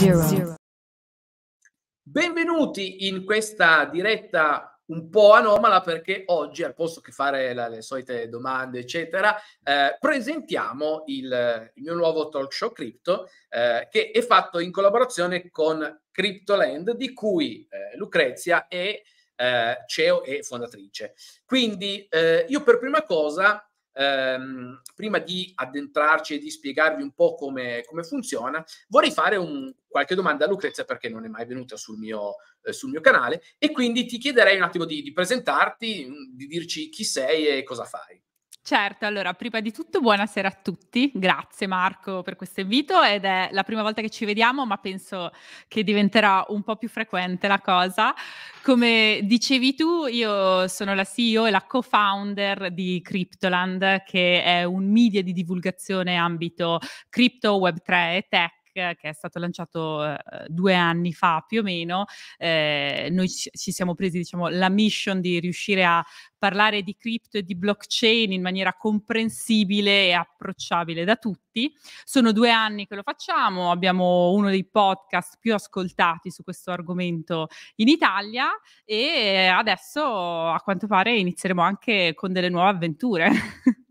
Zero. Benvenuti in questa diretta un po' anomala perché oggi, al posto che fare la, le solite domande, eccetera, eh, presentiamo il, il, mio nuovo talk show Crypto eh, che è fatto in collaborazione con Cryptoland, di cui eh, Lucrezia è eh, CEO e fondatrice. Quindi eh, io per prima cosa ehm, prima di addentrarci e di spiegarvi un po' come, come funziona, vorrei fare un, qualche domanda a Lucrezia perché non è mai venuta sul mio, eh, sul mio canale e quindi ti chiederei un attimo di, di presentarti, di dirci chi sei e cosa fai. Certo, allora, prima di tutto buonasera a tutti, grazie Marco per questo invito ed è la prima volta che ci vediamo, ma penso che diventerà un po' più frequente la cosa. Come dicevi tu, io sono la CEO e la co-founder di Cryptoland, che è un media di divulgazione ambito cripto, web 3 e tech che è stato lanciato eh, eh, due anni fa più o meno, eh, noi ci, siamo presi diciamo, la mission di riuscire a parlare di cripto e di blockchain in maniera comprensibile e approcciabile da tutti. Sono due anni che lo facciamo, abbiamo uno dei podcast più ascoltati su questo argomento in Italia e adesso a quanto pare inizieremo anche con delle nuove avventure.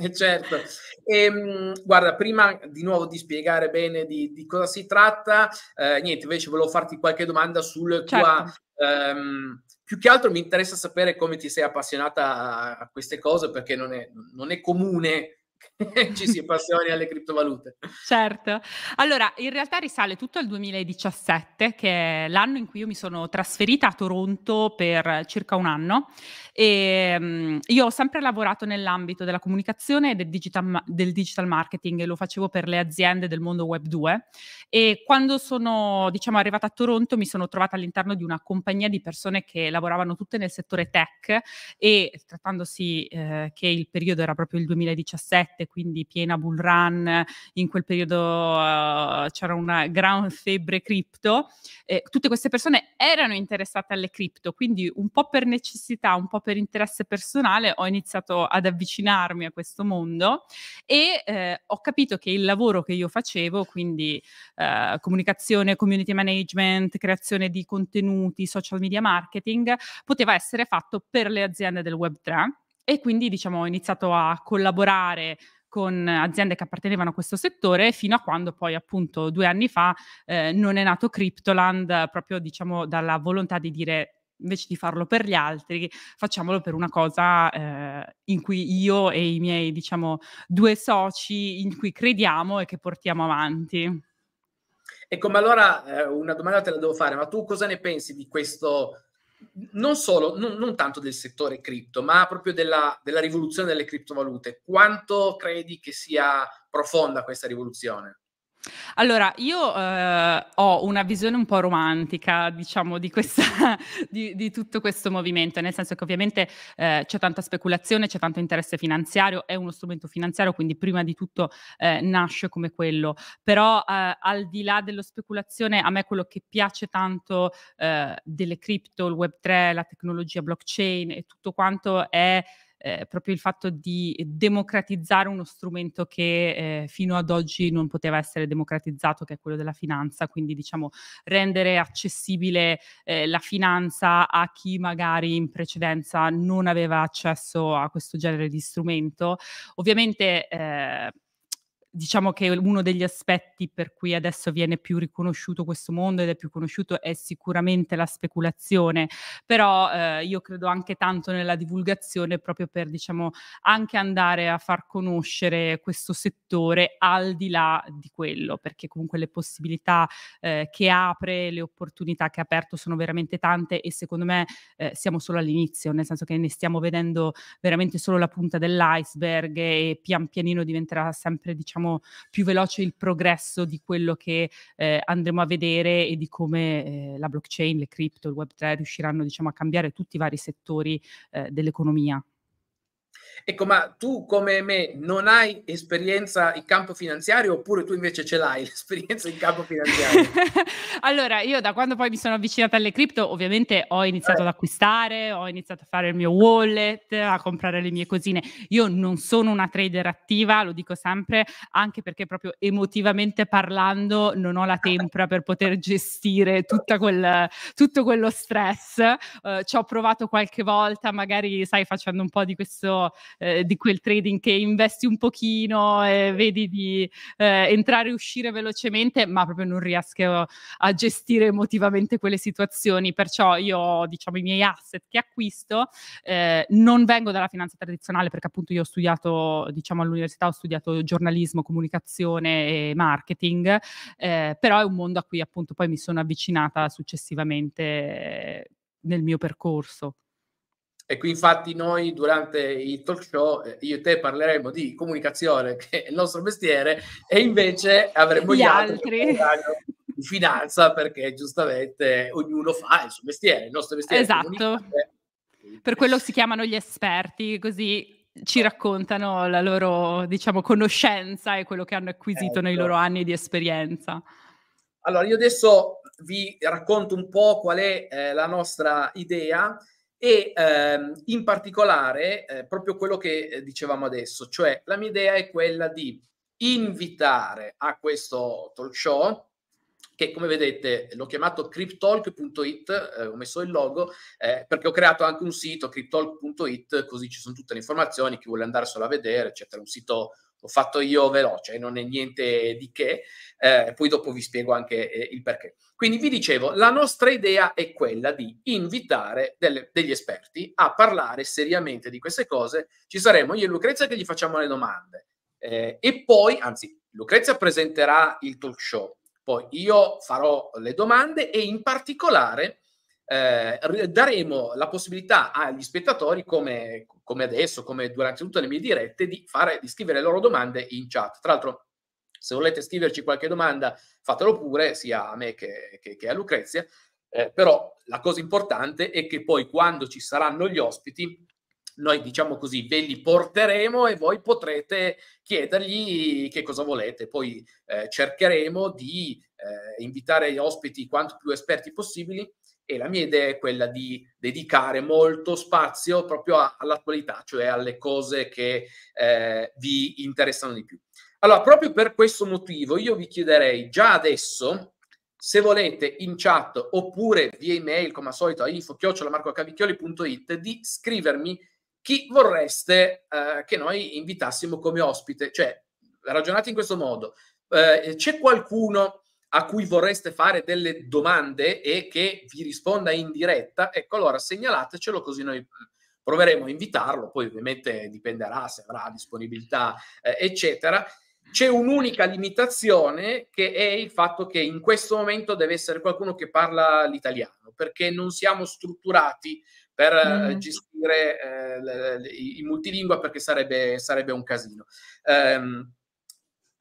certo. E, ehm, guarda, prima di nuovo di spiegare bene di, di cosa si tratta, eh, niente, invece volevo farti qualche domanda sul certo. tuo. Um, ehm, più che altro mi interessa sapere come ti sei appassionata a, a queste cose perché non è, non è comune ci si appassioni alle criptovalute. Certo. Allora, in realtà risale tutto al 2017, che è l'anno in cui io mi sono trasferita a Toronto per circa un anno e um, io ho sempre lavorato nell'ambito della comunicazione e del digital, del digital marketing e lo facevo per le aziende del mondo web 2 e quando sono, diciamo, arrivata a Toronto mi sono trovata all'interno di una compagnia di persone che lavoravano tutte nel settore tech e trattandosi eh, che il periodo era proprio il 2017 2007, quindi piena bull run, in quel periodo uh, c'era una gran febbre cripto, eh, tutte queste persone erano interessate alle cripto, quindi un po' per necessità, un po' per interesse personale ho iniziato ad avvicinarmi a questo mondo e eh, ho capito che il lavoro che io facevo, quindi eh, comunicazione, community management, creazione di contenuti, social media marketing, poteva essere fatto per le aziende del Web3 e quindi diciamo ho iniziato a collaborare con aziende che appartenevano a questo settore fino a quando poi appunto due anni fa eh, non è nato Cryptoland proprio diciamo dalla volontà di dire invece di farlo per gli altri, facciamolo per una cosa eh, in cui io e i miei, diciamo, due soci in cui crediamo e che portiamo avanti. Ecco, ma allora eh, una domanda te la devo fare, ma tu cosa ne pensi di questo non solo, non, non, tanto del settore cripto, ma proprio della, della rivoluzione delle criptovalute. Quanto credi che sia profonda questa rivoluzione? Allora, io eh, ho una visione un po' romantica, diciamo, di, questa, di, di tutto questo movimento, nel senso che ovviamente eh, c'è tanta speculazione, c'è tanto interesse finanziario, è uno strumento finanziario, quindi prima di tutto eh, nasce come quello. Però eh, al di là dello speculazione, a me quello che piace tanto eh, delle cripto, il Web3, la tecnologia blockchain e tutto quanto è eh, proprio il fatto di democratizzare uno strumento che eh, fino ad oggi non poteva essere democratizzato, che è quello della finanza, quindi diciamo rendere accessibile eh, la finanza a chi magari in precedenza non aveva accesso a questo genere di strumento. Ovviamente eh, diciamo che uno degli aspetti per cui adesso viene più riconosciuto questo mondo ed è più conosciuto è sicuramente la speculazione, però eh, io credo anche tanto nella divulgazione proprio per diciamo anche andare a far conoscere questo settore al di là di quello, perché comunque le possibilità eh, che apre, le opportunità che ha aperto sono veramente tante e secondo me eh, siamo solo all'inizio, nel senso che ne stiamo vedendo veramente solo la punta dell'iceberg e pian pianino diventerà sempre diciamo diciamo, più veloce il progresso di quello che eh, andremo a vedere e di come eh, la blockchain, le cripto, il web3 riusciranno diciamo, a cambiare tutti i vari settori eh, dell'economia. Ecco, ma tu come me non hai esperienza in campo finanziario oppure tu invece ce l'hai l'esperienza in campo finanziario? allora, io da quando poi mi sono avvicinata alle cripto, ovviamente ho iniziato eh. ad acquistare, ho iniziato a fare il mio wallet, a comprare le mie cosine. Io non sono una trader attiva, lo dico sempre, anche perché proprio emotivamente parlando non ho la tempra per poter gestire quel, tutto quello stress. Uh, ci ho provato qualche volta, magari sai facendo un po' di questo eh, di quel trading che investi un pochino e vedi di eh, entrare e uscire velocemente, ma proprio non riesco a gestire emotivamente quelle situazioni. Perciò io, diciamo, i miei asset che acquisto eh, non vengo dalla finanza tradizionale perché appunto io ho studiato, diciamo, all'università ho studiato giornalismo, comunicazione e marketing, eh, però è un mondo a cui appunto poi mi sono avvicinata successivamente nel mio percorso. E qui infatti noi durante i talk show, eh, io e te parleremo di comunicazione, che è il nostro mestiere, e invece avremo gli, gli altri di finanza, perché giustamente ognuno fa il suo mestiere, il nostro mestiere. Esatto. Per quello si chiamano gli esperti, così ci esatto. raccontano la loro, diciamo, conoscenza e quello che hanno acquisito ecco. nei esatto. loro anni di esperienza. Allora, io adesso vi racconto un po' qual è eh, la nostra idea e ehm, in particolare, eh, proprio quello che eh, dicevamo adesso, cioè la mia idea è quella di invitare a questo talk show, che come vedete l'ho chiamato cryptalk.it, eh, ho messo il logo, eh, perché ho creato anche un sito cryptalk.it, così ci sono tutte le informazioni, chi vuole andarselo a vedere, eccetera, un sito l'ho fatto io veloce, non è niente di che, eh, poi dopo vi spiego anche eh, il perché. Quindi vi dicevo, la nostra idea è quella di invitare delle, degli esperti a parlare seriamente di queste cose, ci saremo io e Lucrezia che gli facciamo le domande eh, e poi, anzi, Lucrezia presenterà il talk show, poi io farò le domande e in particolare eh, daremo la possibilità agli spettatori, come, come, adesso, come durante tutte le mie dirette, di, fare, di scrivere le loro domande in chat. Tra l'altro, se volete scriverci qualche domanda, fatelo pure, sia a me che, che, che a Lucrezia. Eh, però la cosa importante è che poi quando ci saranno gli ospiti, noi diciamo così, ve li porteremo e voi potrete chiedergli che cosa volete. Poi eh, cercheremo di eh, invitare gli ospiti quanto più esperti possibili e la mia idea è quella di dedicare molto spazio proprio a, all'attualità, cioè alle cose che eh, vi interessano di più. Allora, proprio per questo motivo io vi chiederei già adesso, se volete in chat oppure via email, come al solito, a info-marcocavicchioli.it, di scrivermi chi vorreste eh, che noi invitassimo come ospite. Cioè, ragionate in questo modo, eh, c'è qualcuno a cui vorreste fare delle domande e che vi risponda in diretta, ecco allora segnalatecelo così noi proveremo a invitarlo, poi ovviamente dipenderà se avrà disponibilità, eh, eccetera. C'è un'unica limitazione che è il fatto che in questo momento deve essere qualcuno che parla l'italiano, perché non siamo strutturati per eh, mm. gestire eh, i multilingua perché sarebbe, sarebbe un casino. Eh,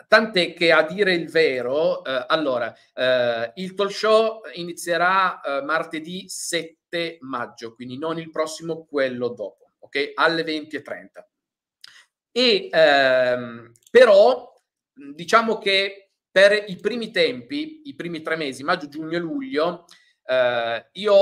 Tant'è che a dire il vero, eh, allora, eh, il talk show inizierà eh, martedì 7 maggio, quindi non il prossimo, quello dopo, ok? Alle 20.30. E ehm, però diciamo che per i primi tempi, i primi tre mesi, maggio, giugno e luglio, eh, io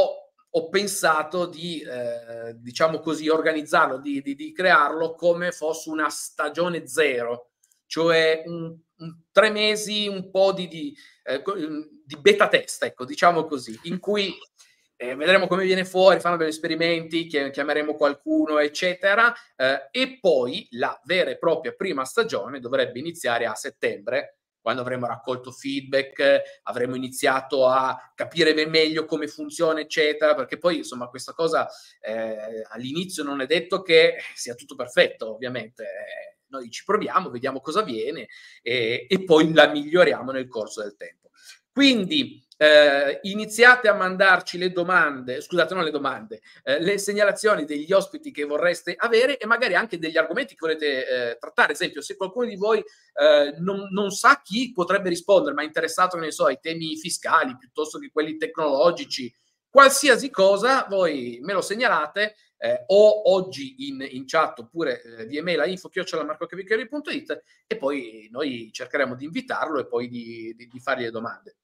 ho pensato di, eh, diciamo così, organizzarlo, di, di, di crearlo come fosse una stagione zero cioè un, un tre mesi un po' di, di, eh, mm, di, beta test, ecco, diciamo così, in cui eh, vedremo come viene fuori, fanno degli esperimenti, chiameremo qualcuno, eccetera, eh, e poi la vera e propria prima stagione dovrebbe iniziare a settembre, quando avremo raccolto feedback, avremo iniziato a capire meglio come funziona, eccetera, perché poi insomma questa cosa eh, all'inizio non è detto che sia tutto perfetto, ovviamente eh, noi ci proviamo, vediamo cosa viene e, e poi la miglioriamo nel corso del tempo. Quindi eh, iniziate a mandarci le domande, scusate, non le domande, eh, le segnalazioni degli ospiti che vorreste avere e magari anche degli argomenti che volete eh, trattare. Ad esempio, se qualcuno di voi eh, non, non, sa chi potrebbe rispondere, ma è interessato, che ne so, ai temi fiscali piuttosto che quelli tecnologici, Qualsiasi cosa voi me lo segnalate eh, o oggi in, in chat oppure eh, via mail a info.marcocavicchieri.it e poi noi cercheremo di invitarlo e poi di, di, di fargli le domande.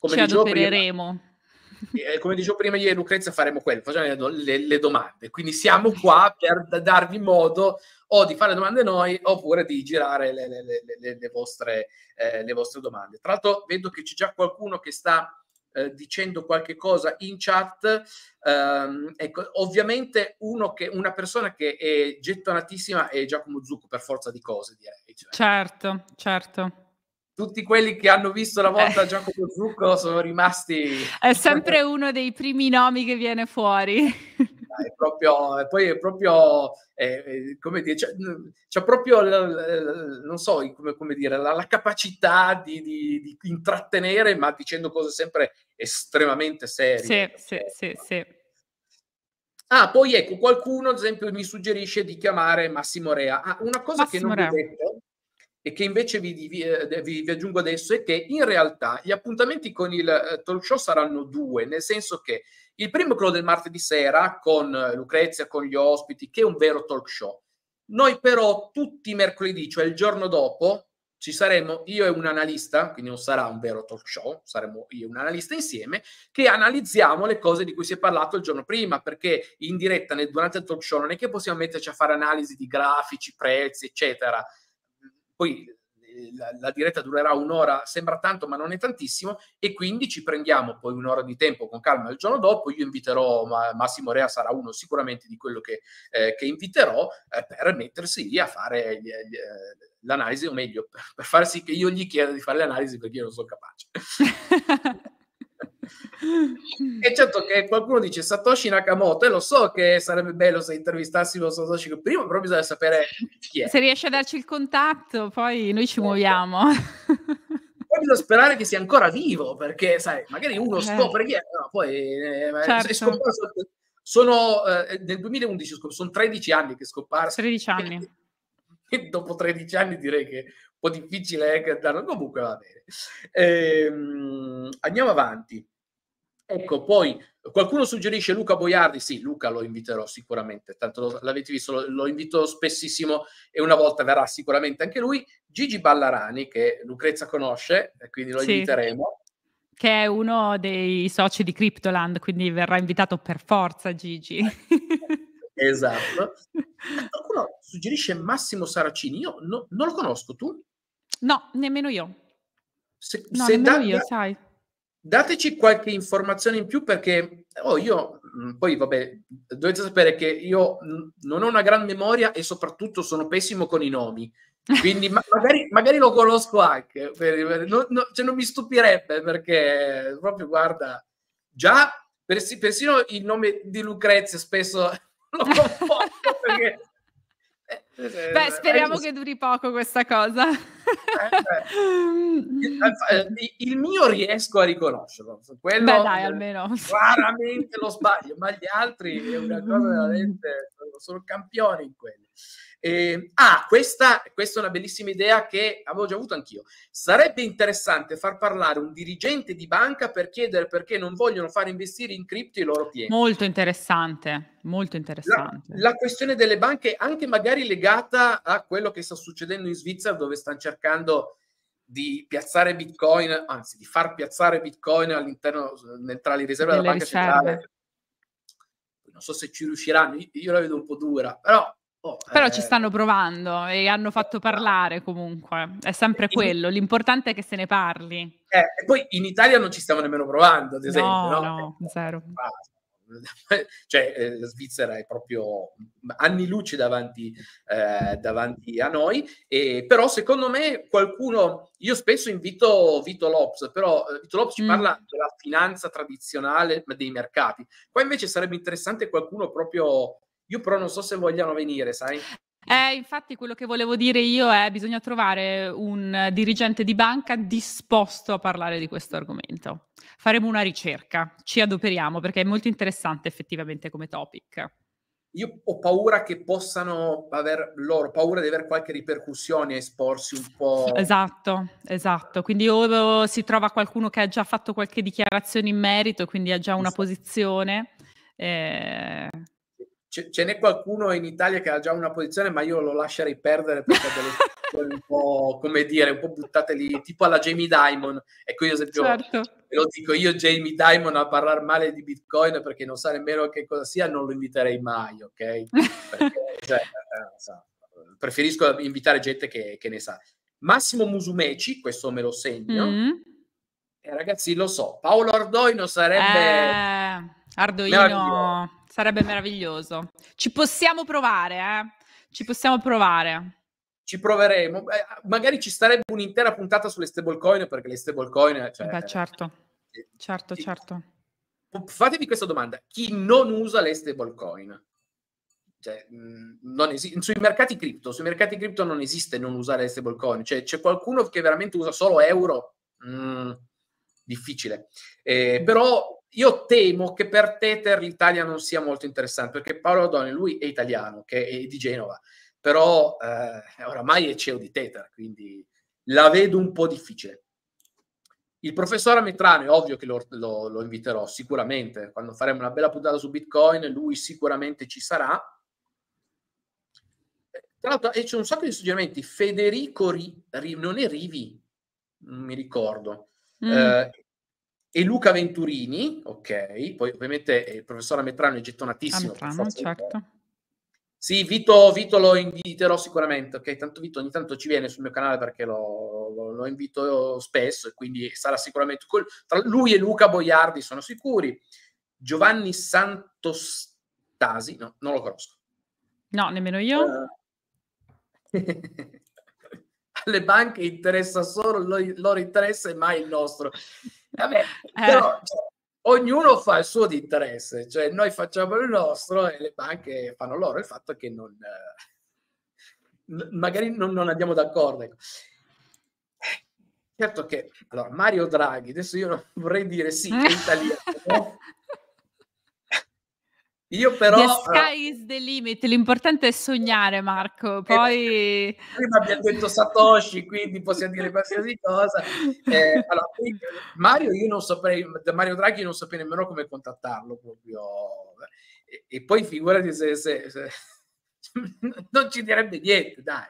Come Ci adopereremo. Prima, eh, come dicevo prima io e Lucrezia faremo quello, facciamo le, le, domande. Quindi siamo qua per darvi modo o di fare domande noi oppure di girare le, le, le vostre, eh, vostre, domande. Tra l'altro vedo che c'è già qualcuno che sta eh, dicendo qualche cosa in chat, ehm, ecco, ovviamente che, una persona che è gettonatissima è Giacomo Zucco per forza di cose, direi. Cioè. Certo, certo tutti quelli che hanno visto la volta eh. Giacomo Zucco sono rimasti. È sempre uno dei primi nomi che viene fuori è proprio, poi è proprio, eh, come dire, c'è, c'è proprio, l, non so come, come dire, la, la capacità di, di, di, intrattenere, ma dicendo cose sempre estremamente serie. Sì, sì, sì, sì. Ah, poi ecco, qualcuno, ad esempio, mi suggerisce di chiamare Massimo Rea. Ah, una cosa Massimo che non Rea. vi ho detto e che invece vi, vi, eh, vi, vi, aggiungo adesso è che in realtà gli appuntamenti con il eh, talk show saranno due, nel senso che il primo è quello del martedì sera con Lucrezia, con gli ospiti, che è un vero talk show. Noi però tutti i mercoledì, cioè il giorno dopo, ci saremo io e un analista, quindi non sarà un vero talk show, saremo io e un analista insieme, che analizziamo le cose di cui si è parlato il giorno prima, perché in diretta nel, durante il talk show non è che possiamo metterci a fare analisi di grafici, prezzi, eccetera. Poi la, la, diretta durerà un'ora, sembra tanto ma non è tantissimo, e quindi ci prendiamo poi un'ora di tempo con calma il giorno dopo, io inviterò, ma Massimo Rea sarà uno sicuramente di quello che, eh, che inviterò, eh, per mettersi lì a fare eh, gli, gli, eh, l'analisi, o meglio, per, far sì che io gli chieda di fare le analisi perché io non sono capace. certo che qualcuno dice Satoshi Nakamoto e lo so che sarebbe bello se intervistassimo Satoshi prima, però bisogna sapere chi è. Se riesce a darci il contatto, poi noi ci esatto. muoviamo. Poi bisogna sperare che sia ancora vivo, perché sai, magari uno eh. scopre chi è, no, poi eh, certo. Eh, è scomparso. Sono eh, nel 2011, sono 13 anni che è scomparso. 13 anni. E dopo 13 anni direi che un po' difficile è che danno, comunque va bene. Ehm, andiamo avanti. Ecco, poi qualcuno suggerisce Luca Boiardi, sì, Luca lo inviterò sicuramente, tanto lo, l'avete visto, lo, lo, invito spessissimo e una volta verrà sicuramente anche lui, Gigi Ballarani, che Lucrezia conosce, quindi lo sì. inviteremo. Che è uno dei soci di Cryptoland, quindi verrà invitato per forza Gigi. esatto. Qualcuno suggerisce Massimo Saracini, io no, non lo conosco, tu? No, nemmeno io. Se, no, se nemmeno da, io, sai dateci qualche informazione in più perché oh, io mm, poi vabbè dovete sapere che io non ho una gran memoria e soprattutto sono pessimo con i nomi quindi ma- magari, magari, lo conosco anche per, per, no, no, cioè non mi stupirebbe perché proprio guarda già pers- persino il nome di Lucrezia spesso lo confondo perché eh, Beh, speriamo eh, che duri poco questa cosa. Eh, cioè, eh, eh, il mio riesco a riconoscerlo. Quello Beh, dai, almeno. Raramente lo sbaglio, ma gli altri è una cosa veramente. Sono campioni in quello. Eh, ah, questa, questa, è una bellissima idea che avevo già avuto anch'io. Sarebbe interessante far parlare un dirigente di banca per chiedere perché non vogliono far investire in cripto i loro clienti. Molto interessante, molto interessante. La, la questione delle banche, anche magari legata a quello che sta succedendo in Svizzera, dove stanno cercando di piazzare Bitcoin, anzi di far piazzare Bitcoin all'interno, tra le riserve della banca riserve. centrale. Non so se ci riusciranno, io, io la vedo un po' dura, però Oh, Però eh... ci stanno provando e hanno fatto parlare comunque, è sempre quello, l'importante è che se ne parli. Eh, e poi in Italia non ci stiamo nemmeno provando, ad esempio. No, no, no zero. Cioè, eh, Svizzera è proprio anni luce davanti, eh, davanti a noi, e, però secondo me qualcuno, io spesso invito Vito Lopes, però eh, Vito Lops mm. parla della finanza tradizionale dei mercati, qua invece sarebbe interessante qualcuno proprio io però non so se vogliano venire, sai? Eh, infatti quello che volevo dire io è bisogna trovare un dirigente di banca disposto a parlare di questo argomento. Faremo una ricerca, ci adoperiamo perché è molto interessante effettivamente come topic. Io ho paura che possano aver loro paura di avere qualche ripercussione, a esporsi un po'. Esatto, esatto. Quindi o si trova qualcuno che ha già fatto qualche dichiarazione in merito, quindi ha già una esatto. posizione. Eh, ce, n'è qualcuno in Italia che ha già una posizione, ma io lo lascerei perdere perché delle posizioni un po', come dire, un po' buttate lì, tipo alla Jamie Dimon. Ecco, io esempio, certo. lo dico io, Jamie Dimon a parlare male di Bitcoin perché non sa nemmeno che cosa sia, non lo inviterei mai, ok? Perché, cioè, eh, preferisco invitare gente che, che, ne sa. Massimo Musumeci, questo me lo segno. Mm-hmm. Eh, ragazzi, lo so, Paolo Ordoi sarebbe... Eh, Arduino... Sarebbe meraviglioso. Ci possiamo provare, eh? Ci possiamo provare. Ci proveremo. Eh, magari ci starebbe un'intera puntata sulle stablecoin, perché le stablecoin... Eh, cioè, Beh, certo, certo, sì. certo. Fatevi questa domanda. Chi non usa le stablecoin? Cioè, mhmm, non es- sui mercati cripto, sui mercati cripto non esiste non usare le stablecoin. Cioè, c'è qualcuno che veramente usa solo euro? Mm, difficile. Eh, però io temo che per Tether l'Italia non sia molto interessante, perché Paolo Adoni, lui è italiano, che è di Genova, però eh, oramai è CEO di Tether quindi la vedo un po' difficile. Il professor Ametrano è ovvio che lo, lo, lo, inviterò sicuramente quando faremo una bella puntata su Bitcoin, lui sicuramente ci sarà. Tra l'altro e c'è un sacco di suggerimenti. Federico Ri, Ri, non è Rivi, non mi ricordo. Mm. Eh, e Luca Venturini, ok, poi ovviamente eh, il professor Ametrano è gettonatissimo. Ametrano, eh. certo. Sì, Vito, Vito, lo inviterò sicuramente, ok? Tanto Vito ogni tanto ci viene sul mio canale perché lo, lo, lo invito spesso e quindi sarà sicuramente... Col, tra lui e Luca Boiardi sono sicuri. Giovanni Santostasi, no, non lo conosco. No, nemmeno io. Uh, alle banche interessa solo, loro interessa e mai il nostro. Vabbè, eh. però, cioè, ognuno fa il suo di interesse, cioè noi facciamo il nostro e le banche fanno loro. Il fatto è che non, eh, magari non, non andiamo d'accordo. Ecco. Certo che allora, Mario Draghi, adesso io vorrei dire sì, è italiano, io però... The eh, sky is the limit, l'importante è sognare Marco, eh, poi... Eh, prima abbiamo detto Satoshi, quindi possiamo dire qualsiasi cosa. Eh, allora, Mario, io non saprei, Mario Draghi non saprei nemmeno come contattarlo proprio. E, e poi figurati se, se, se... non ci direbbe niente, dai.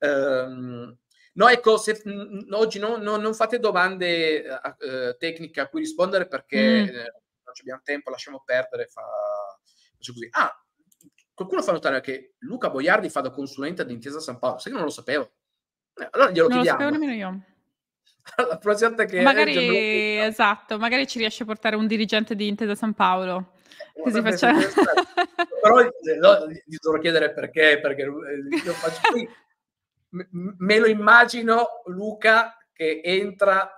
Um, no, ecco, se, mh, oggi no, no, non fate domande uh, tecniche a cui rispondere perché... Mm. Eh, non abbiamo tempo, lasciamo perdere, fa, così. Ah, qualcuno fa notare che Luca Boiardi fa da consulente ad Intesa San Paolo, sai che non lo sapevo. Eh, allora glielo non chiediamo. Non lo sapevo nemmeno io. La prossima che magari, esatto, magari ci riesce a portare un dirigente di Intesa San Paolo. Eh, così facciamo. Però no, eh, gli dovrò chiedere perché, perché io faccio qui. Me lo immagino Luca che entra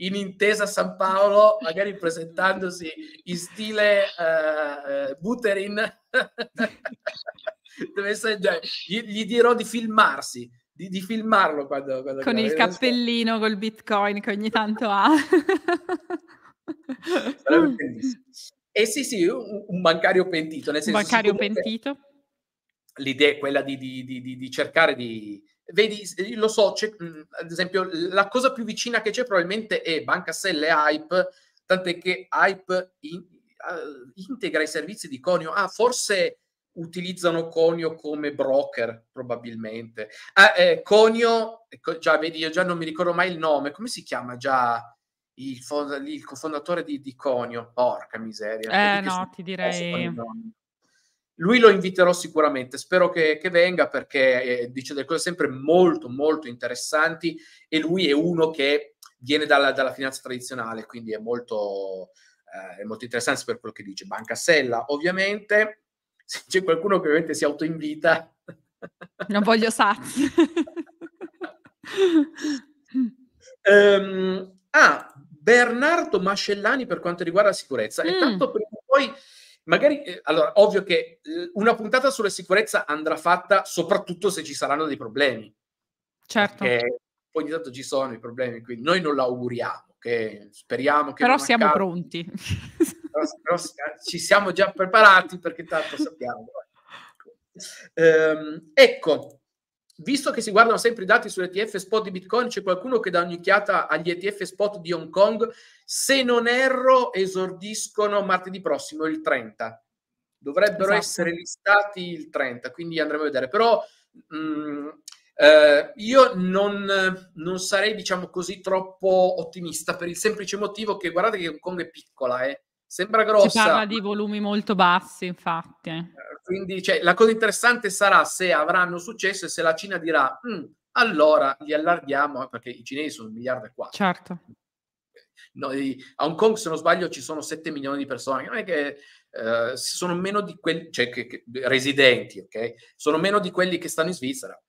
in intesa San Paolo, magari presentandosi in stile uh, Buterin, essere, cioè, gli, gli, dirò di filmarsi. Di, di filmarlo quando, quando con il cappellino col bitcoin che ogni tanto ha sarebbe eh sì, sì, un, un bancario pentito. Nel senso, bancario pentito. L'idea è quella di, di, di, di cercare di, vedi, eh, lo so, c'è, mm, ad esempio, la cosa più vicina che c'è probabilmente è Banca Selle Hype, tant'è che Hype in, uh, integra i servizi di Conio. Ah, forse utilizzano Conio come broker, probabilmente. Ah, eh, Conio, ecco, già vedi, io già non mi ricordo mai il nome, come si chiama già il, fond- il cofondatore di, di, Conio? Porca miseria. Eh no, ti direi... Eh, lui lo inviterò sicuramente, spero che, che venga perché eh, dice delle cose sempre molto, molto interessanti e lui è uno che viene dalla, dalla finanza tradizionale, quindi è molto, eh, è molto, interessante per quello che dice. Banca Sella, ovviamente, se c'è qualcuno che ovviamente si autoinvita... Non voglio Sazzi. um, ehm, ah, Bernardo Mascellani per quanto riguarda la sicurezza. Mm. E prima o poi magari, eh, allora, ovvio che eh, una puntata sulla sicurezza andrà fatta soprattutto se ci saranno dei problemi. Certo. Perché ogni tanto ci sono i problemi, quindi noi non l'auguriamo, che speriamo che... Però siamo accada. pronti. però, però, eh, ci siamo già preparati perché tanto sappiamo. Ecco, ehm, ecco, visto che si guardano sempre i dati sull'ETF spot di Bitcoin, c'è qualcuno che dà un'occhiata agli ETF spot di Hong Kong. Se non erro, esordiscono martedì prossimo, il 30. Dovrebbero esatto. essere listati il 30, quindi andremo a vedere. Però mh, mm, eh, io non, non, sarei, diciamo così, troppo ottimista per il semplice motivo che guardate che Hong Kong è piccola, eh. Sembra grossa. Si parla di volumi molto bassi, infatti. Eh quindi cioè, la cosa interessante sarà se avranno successo e se la Cina dirà mm, allora li allarghiamo, eh, perché i cinesi sono un miliardo e quattro. Certo. No, a Hong Kong, se non sbaglio, ci sono 7 milioni di persone, non è che eh, sono meno di quelli, cioè che, che, residenti, ok? Sono meno di quelli che stanno in Svizzera.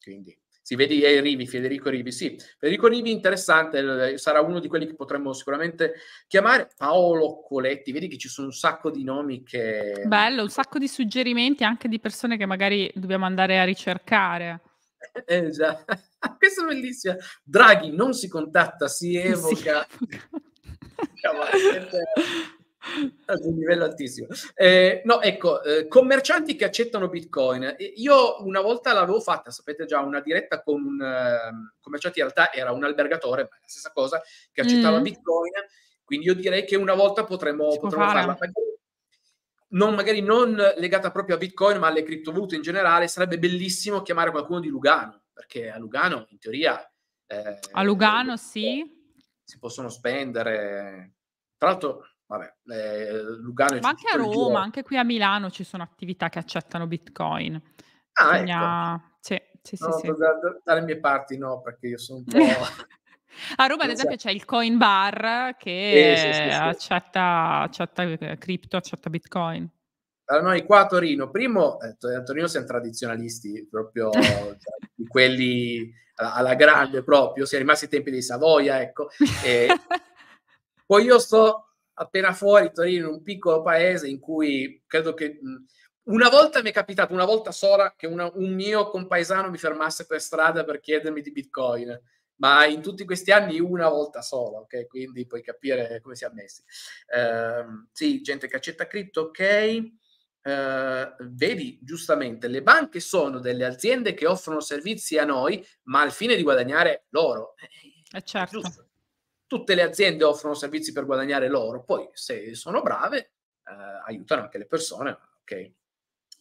Quindi sì, vedi Rivi, Federico Rivi, sì. Federico Rivi interessante, sarà uno di quelli che potremmo sicuramente chiamare. Paolo Coletti, vedi che ci sono un sacco di nomi che... Bello, un sacco di suggerimenti anche di persone che magari dobbiamo andare a ricercare. Esatto, già. Questa è bellissima. Draghi non si contatta, si evoca. Si evoca ad un livello altissimo. Eh, no, ecco, eh, commercianti che accettano Bitcoin. Eh, io una volta l'avevo fatta, sapete già, una diretta con un eh, commerciante, in realtà era un albergatore, ma è la stessa cosa, che accettava mm. Bitcoin. Quindi io direi che una volta potremmo, potremmo farla. Non, magari non legata proprio a Bitcoin, ma alle criptovalute in generale, sarebbe bellissimo chiamare qualcuno di Lugano, perché a Lugano, in teoria... Eh, a Lugano, sì. Si possono spendere... Tra l'altro, vabbè, eh, Lugano Ma anche a Roma, anche qui a Milano ci sono attività che accettano Bitcoin. Ah, Bisogna... ecco. Sì, sì, no, sì. Da, da, dalle mie parti no, perché io sono un po'... a Roma, ad esempio, c'è il Coin Bar che sì, sì, accetta, accetta eh, cripto, accetta Bitcoin. Allora, noi qua a Torino, primo, eh, a Torino siamo tradizionalisti, proprio cioè, quelli alla, grande proprio, siamo rimasti ai tempi dei Savoia, ecco. E poi io sto appena fuori Torino, in un piccolo paese in cui credo che una volta mi è capitato, una volta sola, che una, un mio compaesano mi fermasse per strada per chiedermi di Bitcoin, ma in tutti questi anni una volta sola, ok? Quindi puoi capire come si è messi. Uh, ehm, sì, gente che accetta cripto, ok. Uh, vedi giustamente, le banche sono delle aziende che offrono servizi a noi, ma al fine di guadagnare loro. Eh, eh certo. Giusto tutte le aziende offrono servizi per guadagnare loro, poi se sono brave eh, aiutano anche le persone. Ok.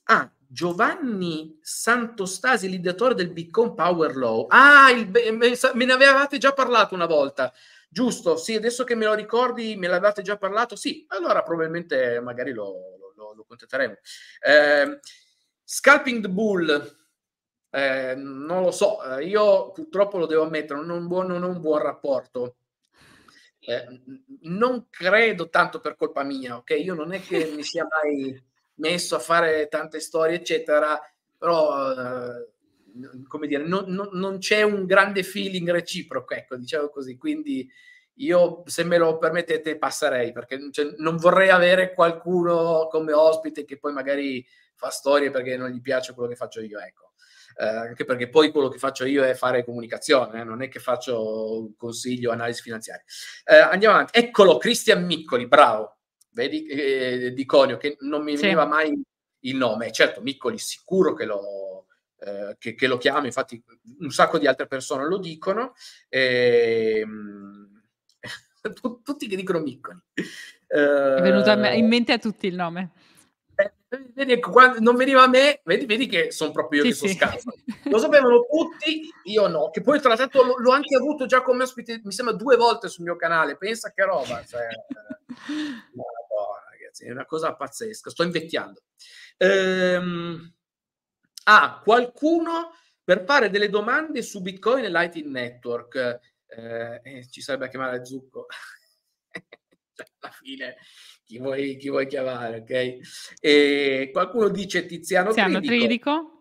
Ah, Giovanni Santostasi, l'ideatore del Bitcoin Power Law. Ah, il, me ne avevate già parlato una volta. Giusto, sì, adesso che me lo ricordi, me l'avevate già parlato? Sì, allora probabilmente magari lo, lo, lo contatteremo. Eh, Scalping the Bull, eh, non lo so, eh, io purtroppo lo devo ammettere, non ho un buon, non ho un buon rapporto eh, non credo tanto per colpa mia, ok? Io non è che mi sia mai messo a fare tante storie, eccetera, però, eh, come dire, non, non, non, c'è un grande feeling reciproco, ecco, diciamo così, quindi io, se me lo permettete, passerei, perché cioè, non vorrei avere qualcuno come ospite che poi magari fa storie perché non gli piace quello che faccio io, ecco eh, anche perché poi quello che faccio io è fare comunicazione, eh, non è che faccio consiglio, analisi finanziaria. Eh, andiamo avanti. Eccolo, Cristian Miccoli, bravo. Vedi, eh, di Conio, che non mi veniva sì. mai il nome. Eh, certo, Miccoli sicuro che lo, eh, che, che lo chiama, infatti un sacco di altre persone lo dicono. Ehm, tutti che dicono Miccoli. è venuto eh, in mente a tutti il nome. Vedi, ecco, quando non veniva a me, vedi, vedi che sono proprio io sì, che sì. sono scarso. Lo sapevano tutti, io no. Che poi, tra l'altro, l'ho anche avuto già come ospite, mi sembra due volte sul mio canale. Pensa che roba, cioè, no, no, ragazzi, è una cosa pazzesca. Sto invecchiando. Ehm, ah, qualcuno per fare delle domande su Bitcoin e Lightning Network. Eh, eh, ci sarebbe a chiamare Zucco. alla fine chi vuoi, chi vuoi chiamare, ok? E qualcuno dice Tiziano, Tiziano Tridico. Tridico.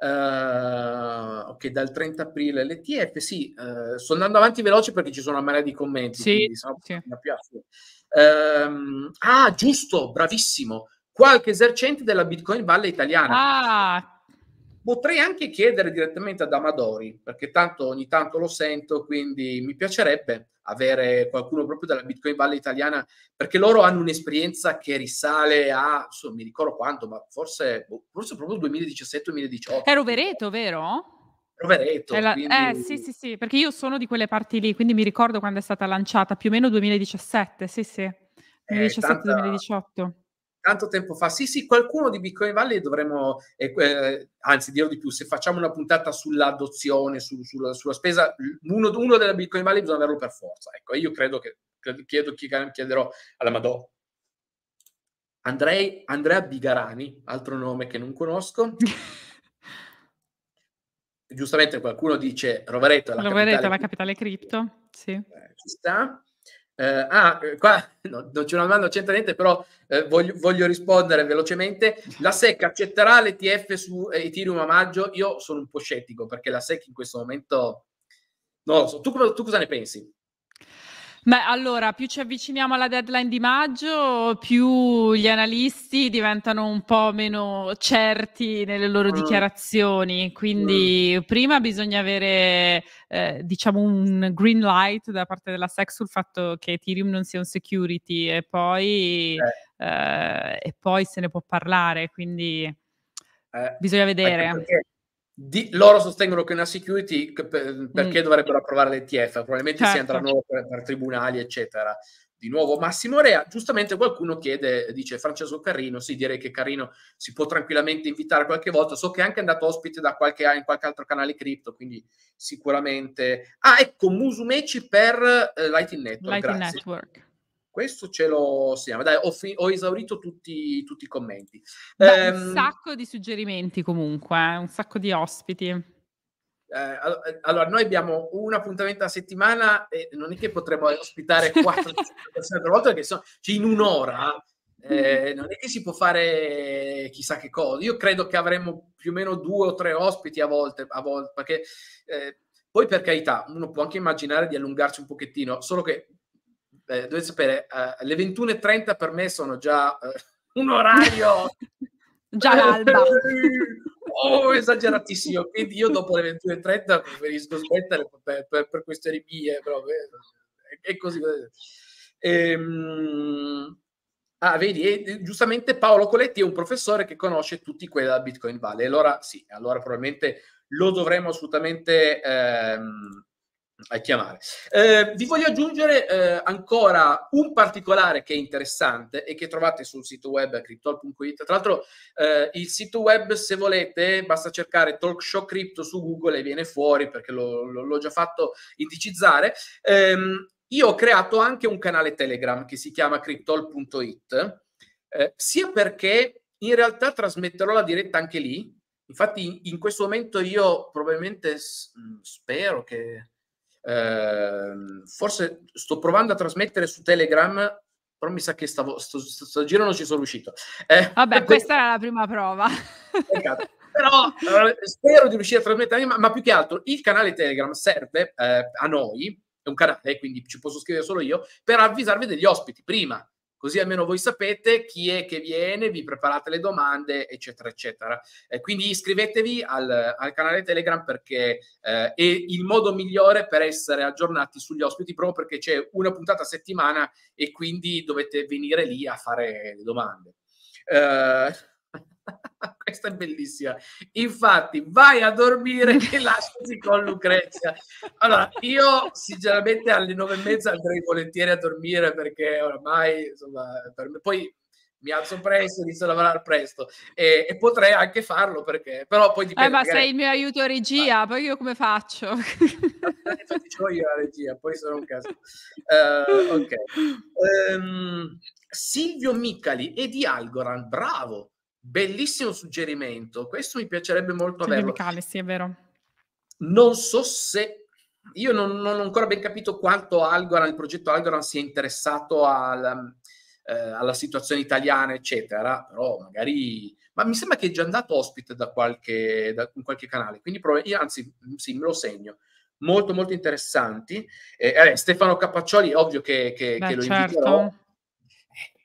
Uh, ok, dal 30 aprile l'ETF, sì, uh, sto andando avanti veloce perché ci sono una marea di commenti. Sì, sì. Um, ah, giusto, bravissimo. Qualche esercente della Bitcoin Valle italiana. Ah, Potrei anche chiedere direttamente ad Amadori, perché tanto ogni tanto lo sento, quindi mi piacerebbe avere qualcuno proprio della Bitcoin Valley italiana, perché loro hanno un'esperienza che risale a, non mi ricordo quando, ma forse, boh, forse proprio 2017-2018. È Rovereto, vero? Rovereto. La... Quindi... Eh sì, sì, sì, perché io sono di quelle parti lì, quindi mi ricordo quando è stata lanciata, più o meno 2017, sì, sì. 2017-2018. Eh, tanto tempo fa, sì sì, qualcuno di Bitcoin Valley dovremmo, eh, eh, anzi dirò di più, se facciamo una puntata sull'adozione, su, sulla, sulla, spesa, uno, uno, della Bitcoin Valley bisogna averlo per forza. Ecco, io credo che, chiedo, chiederò alla Madò. Andrei, Andrea Bigarani, altro nome che non conosco. Giustamente qualcuno dice Rovereto è la, Rovereto capitale, la capitale cripto. Sì. Eh, ci sta. Eh, ah, eh, qua no, non c'è una domanda, non c'entra niente, però eh, voglio, voglio, rispondere velocemente. La SEC accetterà l'ETF su eh, Ethereum a maggio? Io sono un po' scettico perché la SEC in questo momento... Non lo so, tu, tu cosa ne pensi? Beh, allora, più ci avviciniamo alla deadline di maggio, più gli analisti diventano un po' meno certi nelle loro mm. dichiarazioni, quindi mm. prima bisogna avere, eh, diciamo, un green light da parte della SEC sul fatto che Ethereum non sia un security e poi, eh. Eh, e poi se ne può parlare, quindi eh, bisogna vedere. Perché, di, loro sostengono che una security per, perché mm. dovrebbero approvare l'ETF, probabilmente certo. si andranno per, per tribunali, eccetera di nuovo Massimo Rea. Giustamente qualcuno chiede, dice Francesco Carrino, sì, direi che Carrino si può tranquillamente invitare qualche volta. So che è anche andato ospite da qualche in qualche altro canale cripto, quindi sicuramente. Ah, ecco, Musumeci per eh, Lighting Network. Lighting Network. Questo ce lo siamo. Dai, ho, fi- ho esaurito tutti, tutti, i commenti. Beh, ehm... Un sacco di suggerimenti comunque, eh? un sacco di ospiti. Eh, eh, allora, noi abbiamo un appuntamento a settimana e non è che potremmo ospitare quattro persone per volta perché sono, cioè in un'ora eh, mm-hmm. non è che si può fare chissà che cosa. Io credo che avremmo più o meno due o tre ospiti a volte, a volte perché eh, poi per carità uno può anche immaginare di allungarci un pochettino, solo che eh, dovete sapere, eh, le 21.30 per me sono già eh, un orario... già l'alba. oh, esageratissimo. Quindi io dopo le 21.30 preferisco smettere per, per, per questioni mie, proprio. E eh, così. Ehm, ah, vedi, e, eh, giustamente Paolo Coletti è un professore che conosce tutti quelli della Bitcoin Valley. Allora sì, allora probabilmente lo dovremmo assolutamente... Ehm, a chiamare. Eh, vi voglio aggiungere eh, ancora un particolare che è interessante e che trovate sul sito web cryptol.it. Tra l'altro, eh, il sito web, se volete, basta cercare Talk Show Crypto su Google e viene fuori perché lo, lo, l'ho già fatto indicizzare. Ehm, io ho creato anche un canale Telegram che si chiama cryptol.it, eh, sia perché in realtà trasmetterò la diretta anche lì. Infatti, in, questo momento io probabilmente s- mm, spero che eh, forse sto provando a trasmettere su Telegram, però mi sa che stavo, sto, sto, sto giro non ci sono riuscito. Eh, Vabbè, per... questa era la prima prova. Esatto. però spero di riuscire a trasmettere, ma, ma, più che altro il canale Telegram serve eh, a noi, è un canale, quindi ci posso scrivere solo io, per avvisarvi degli ospiti prima così almeno voi sapete chi è che viene, vi preparate le domande, eccetera, eccetera. Eh, quindi iscrivetevi al, al, canale Telegram perché eh, è il modo migliore per essere aggiornati sugli ospiti, proprio perché c'è una puntata a settimana e quindi dovete venire lì a fare le domande. Eh, Questa è bellissima. Infatti, vai a dormire e lasciati con Lucrezia. Allora, io sinceramente alle nove e mezza andrei volentieri a dormire perché ormai insomma, per me... poi mi alzo presto, inizio a lavorare presto e, e potrei anche farlo perché però poi eh, dipende. Eh, ma sei il mio aiuto regia, ah. poi io come faccio? Faccio io la regia, poi sono un caso. Uh, ok. Um, Silvio Micali e di Algorand, bravo. Bellissimo suggerimento, questo mi piacerebbe molto C'è averlo. Chemicale, sì, è vero. Non so se io non, non, ho ancora ben capito quanto Algorand, il progetto Algorand sia interessato al, ehm, eh, alla situazione italiana, eccetera, però magari... Ma mi sembra che è già andato ospite da qualche, da, qualche canale, quindi prov- io, anzi mm, sì, me lo segno. Molto, molto interessanti. Eh, eh, Stefano Capaccioli, ovvio che, che, Beh, che lo certo. inviterò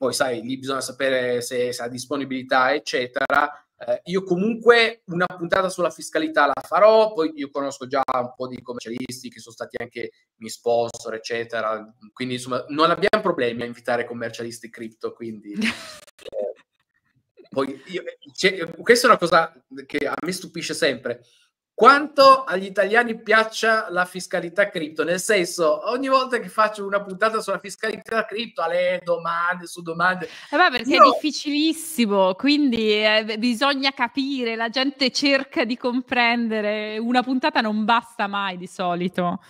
poi sai, lì bisogna sapere se, se ha disponibilità, eccetera. Eh, io comunque una puntata sulla fiscalità la farò, poi io conosco già un po' di commercialisti che sono stati anche miei sponsor, eccetera, quindi insomma non abbiamo problemi a invitare commercialisti cripto, quindi... Eh, poi io, eh, eh, questa è una cosa che a me stupisce sempre quanto agli italiani piaccia la fiscalità cripto, nel senso ogni volta che faccio una puntata sulla fiscalità cripto, alle domande su domande. Eh beh, perché io... è difficilissimo, quindi eh, bisogna capire, la gente cerca di comprendere, una puntata non basta mai di solito.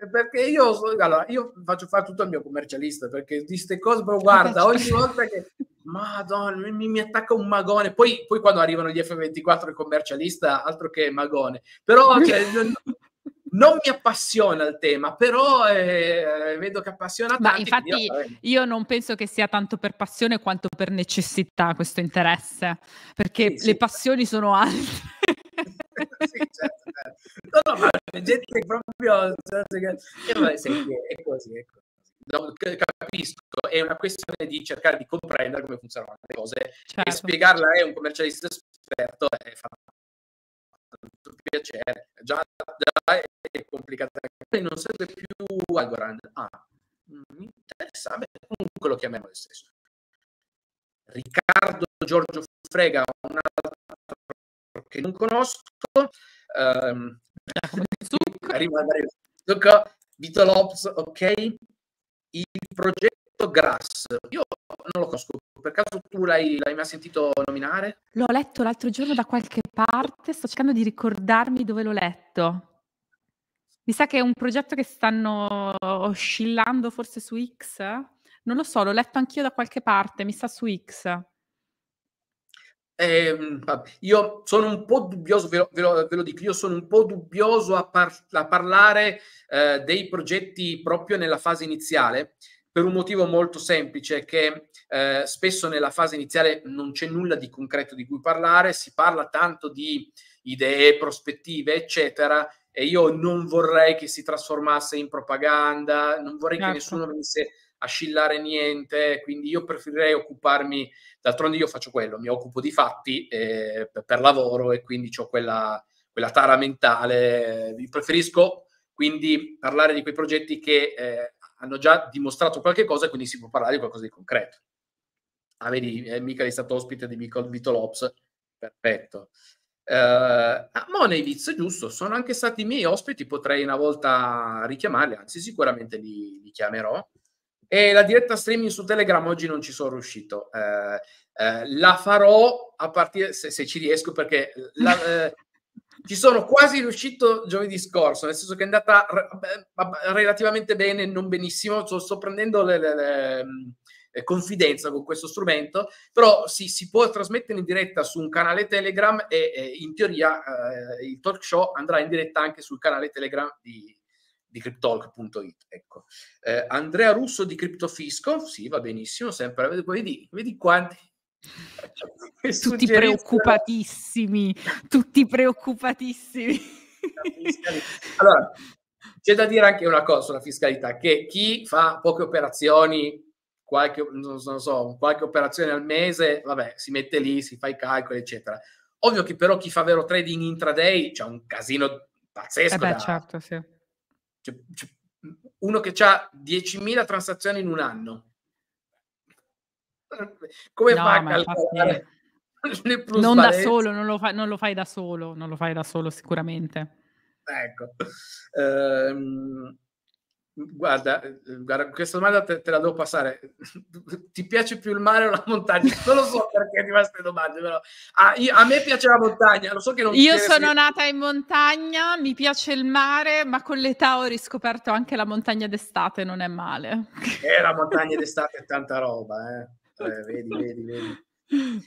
Eh, perché io, allora, io faccio fare tutto il mio commercialista perché di queste cose, però guarda, ogni volta che Madonna, mi, mi attacca un magone. Poi, poi, quando arrivano gli F24 il commercialista, altro che magone. Però cioè, non mi appassiona il tema, però eh, vedo che appassiona Ma Ma infatti io, io, non penso che sia tanto per passione quanto per necessità questo interesse, perché sì, le sì. passioni sono altre. sì, certo, certo. No, no, gente proprio... Certo e senti, è così, è così capisco, è una questione di cercare di comprendere come funzionano le cose certo. e spiegarla è un commercialista esperto è fatto piacere. Già, già è complicata, non serve più Algorand. Ah, mi mm, interessa, beh, comunque lo chiamiamo lo stesso. Riccardo Giorgio Frega, un altro che non conosco, ehm, arrivo a Zucco, Vito Lopes, ok, il progetto Grass, io non lo conosco, per caso tu l'hai, l'hai mai sentito nominare? L'ho letto l'altro giorno da qualche parte, sto cercando di ricordarmi dove l'ho letto. Mi sa che è un progetto che stanno oscillando forse su X. Non lo so, l'ho letto anch'io da qualche parte, mi sa su X. Eh, io sono un po' dubbioso, ve lo, ve, lo, ve lo, dico, io sono un po' dubbioso a, par- a parlare eh, dei progetti proprio nella fase iniziale per un motivo molto semplice che eh, spesso nella fase iniziale non c'è nulla di concreto di cui parlare, si parla tanto di idee, prospettive, eccetera, e io non vorrei che si trasformasse in propaganda, non vorrei certo. che nessuno venisse ascillare niente, quindi io preferirei occuparmi, d'altronde io faccio quello, mi occupo di fatti eh, per lavoro e quindi ho quella, quella, tara mentale, preferisco quindi parlare di quei progetti che eh, hanno già dimostrato qualche cosa, e quindi si può parlare di qualcosa di concreto. Ah, vedi, eh, Mica è stato ospite di Vito Lobs, perfetto. Uh, eh, ah, Money giusto, sono anche stati i miei ospiti, potrei una volta richiamarli, anzi sicuramente li, li chiamerò. E la diretta streaming su Telegram oggi non ci sono riuscito. Eh, eh, la farò a partire, se, se ci riesco, perché la, eh, ci sono quasi riuscito giovedì scorso, nel senso che è andata re- relativamente bene, non benissimo, sto, sto prendendo le, le, le confidenza con questo strumento, però sì, si può trasmettere in diretta su un canale Telegram e, e in teoria eh, il talk show andrà in diretta anche sul canale Telegram di, di cryptalk.it. Ecco. Eh, Andrea Russo di Criptofisco, sì, va benissimo, sempre, vedi, vedi quanti, tutti preoccupatissimi, tutti preoccupatissimi. Allora, c'è da dire anche una cosa sulla fiscalità, che chi fa poche operazioni, qualche, non so, non so, qualche operazione al mese, vabbè, si mette lì, si fa i calcoli, eccetera. Ovvio che però chi fa vero trading intraday c'è un casino pazzesco eh beh, da, certo, sì. Cioè, cioè uno che ha 10.000 transazioni in un anno. Come no, fa a calcolare? Infatti, non da solo, non lo, fa, non lo, fai da solo, non lo fai da solo sicuramente. Ecco. Um, Guarda, eh, guarda, questa domanda te, te, la devo passare. Ti piace più il mare o la montagna? Non lo so perché ti fa queste domande, però ah, io, a me piace la montagna. Lo so che non io sono essere... nata in montagna, mi piace il mare, ma con l'età ho riscoperto anche la montagna d'estate, non è male. Eh, la montagna d'estate è tanta roba, eh. eh vedi, vedi, vedi.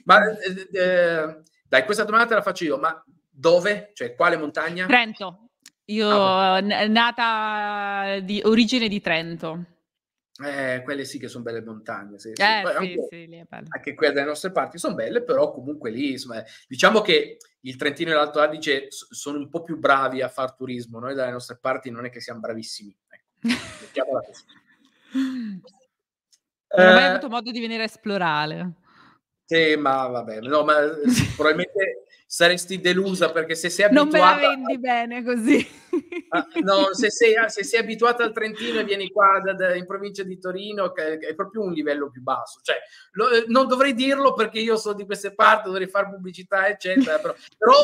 Ma eh, eh, eh dai, questa domanda te la faccio io, ma dove? Cioè, quale montagna? Trento. Io ah, n- nata di origine di Trento. Eh, quelle sì che sono belle montagne. Sì, sì. Eh, Poi, sì, anche, sì, anche quelle dalle nostre parti sono belle, però comunque lì, insomma, eh, diciamo che il Trentino e l'Alto Adige sono un po' più bravi a far turismo. Noi dalle nostre parti non è che siamo bravissimi. Ecco. non ho mai eh. avuto modo di venire a esplorare. Sì, ma vabbè, no, ma eh, probabilmente saresti delusa perché se sei abituata... Non me la vendi bene così. Ah, no, se sei, se sei, abituata al Trentino e vieni qua da, da, in provincia di Torino, che, è proprio un livello più basso. Cioè, lo, eh, non dovrei dirlo perché io sono di queste parti, dovrei fare pubblicità, eccetera. Però, però,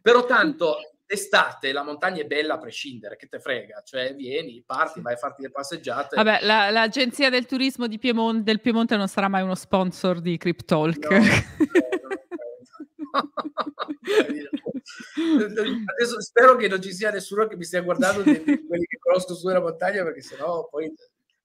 però tanto d'estate la montagna è bella a prescindere, che te frega, cioè vieni, parti, vai a farti le passeggiate. Vabbè, la, l'agenzia del turismo Piemonte, del Piemonte non sarà mai uno sponsor di Cryptalk. No, no, no. Adesso spero che non ci sia nessuno che mi stia guardando di, quelli che conosco su della montagna, perché sennò poi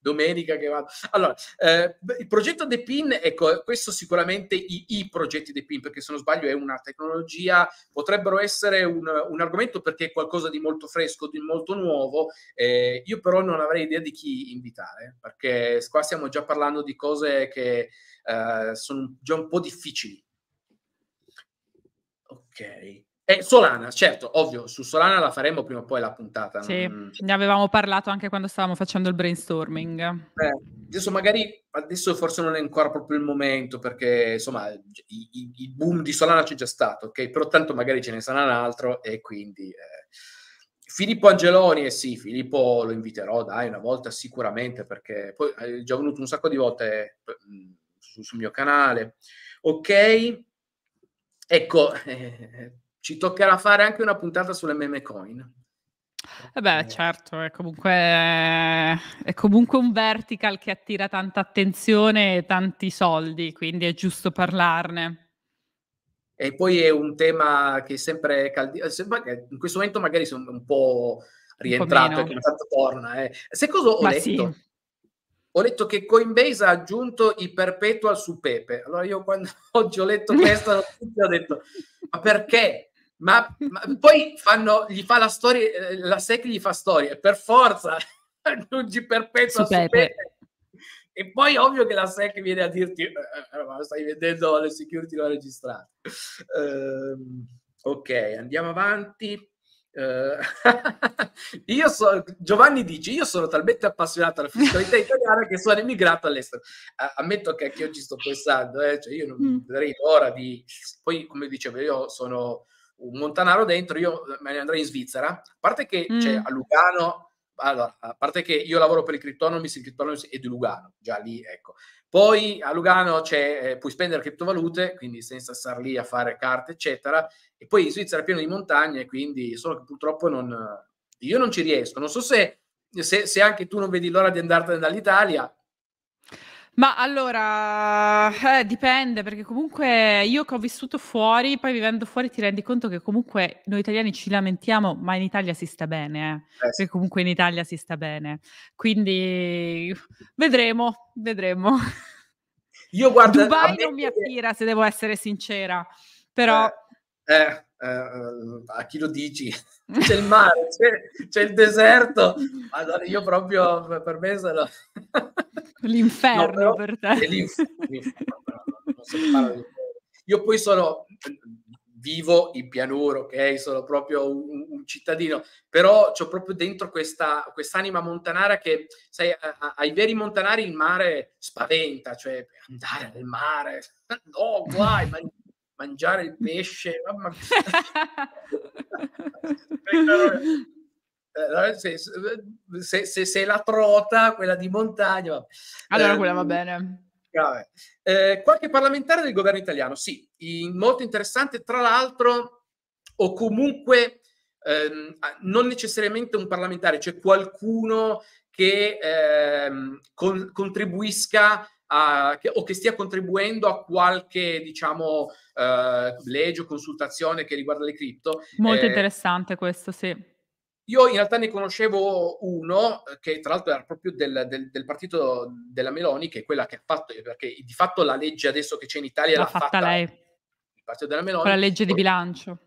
domenica che vado. Allora, eh, il progetto The Pin, ecco, questo sicuramente i, i, progetti The Pin, perché se non sbaglio è una tecnologia, potrebbero essere un, un argomento perché è qualcosa di molto fresco, di molto nuovo. Eh, io però non avrei idea di chi invitare, perché qua stiamo già parlando di cose che eh, sono già un po' difficili e Solana, certo, ovvio, su Solana la faremo prima o poi la puntata. Sì, non... Mm. ne avevamo parlato anche quando stavamo facendo il brainstorming. Eh, adesso magari, adesso forse non è ancora proprio il momento perché insomma il boom di Solana c'è già stato, ok? Però tanto magari ce ne sarà un altro e quindi... Eh... Filippo Angeloni, eh sì, Filippo lo inviterò, dai, una volta sicuramente perché poi eh, è già venuto un sacco di volte eh, mm, sul mio canale. Ok, Ecco, eh, ci toccherà fare anche una puntata sulle meme coin. Eh beh, eh. certo, è comunque, eh, è comunque un vertical che attira tanta attenzione e tanti soldi, quindi è giusto parlarne. E poi è un tema che è sempre caldissimo, eh, in questo momento magari sono un po' rientrato, un po che intanto torna. Eh. Se cosa ho Ma letto? Sì ho letto che Coinbase ha aggiunto i perpetual su Pepe. Allora io quando oggi ho letto questa notizia ho detto, ma perché? Ma, ma poi fanno, gli fa la storia, eh, la SEC gli fa storie, per forza aggiungi perpetual su, su Pepe. Pepe. E poi ovvio che la SEC viene a dirti, eh, eh, ma stai vedendo le security non registrate. Um, ok, andiamo avanti. Uh, so, Giovanni dice: Io sono talmente appassionato alla fiscalità italiana che sono emigrato all'estero. Uh, ammetto che anche oggi sto pensando, eh, cioè io non mm. vedrei l'ora di. Poi, come dicevo, io sono un montanaro dentro, io eh, me ne andrei in Svizzera. A parte che mm. cioè, a Lugano, allora, a parte che io lavoro per il Cryptonomies, il Cryptonomies è di Lugano, già lì, ecco. Poi a Lugano eh, puoi spendere criptovalute, quindi senza star lì a fare carte, eccetera, e poi in Svizzera è pieno di montagne, quindi solo che purtroppo non, io non ci riesco. Non so se, se, se anche tu non vedi l'ora di andartene dall'Italia, ma allora, eh, dipende, perché comunque io che ho vissuto fuori, poi vivendo fuori ti rendi conto che comunque noi italiani ci lamentiamo, ma in Italia si sta bene, eh. eh sì. comunque in Italia si sta bene. Quindi vedremo, vedremo. Io guardo... Dubai non mi attira, se devo essere sincera, però... Eh eh, eh, eh, a chi lo dici? C'è il mare, c'è, c'è il deserto. Madonna, io proprio per me sono... L'inferno no, però, per te. L'inferno, l'inferno, no, io poi sono vivo in pianura, ok? Sono proprio un, un cittadino, però ho proprio dentro questa quest'anima montanara che, sai, a, a, ai veri montanari il mare spaventa, cioè andare nel mare, no, guai, ma mangiare il pesce, mamma mia. Eh, se, se, se, se, la trota, quella di montagna. Allora eh, quella va mm, bene. Eh, qualche parlamentare del governo italiano, sì, in, molto interessante, tra l'altro, o comunque ehm, non necessariamente un parlamentare, c'è cioè qualcuno che ehm, con, contribuisca a, che, o che stia contribuendo a qualche, diciamo, eh, legge o consultazione che riguarda le cripto. Molto eh, interessante questo, sì. Io in realtà ne conoscevo uno eh, che tra l'altro era proprio del, del, del, partito della Meloni, che è quella che ha fatto, perché di fatto la legge adesso che c'è in Italia l'ha, l'ha fatta, fatta lei. Il partito della Meloni. Con la legge di bilancio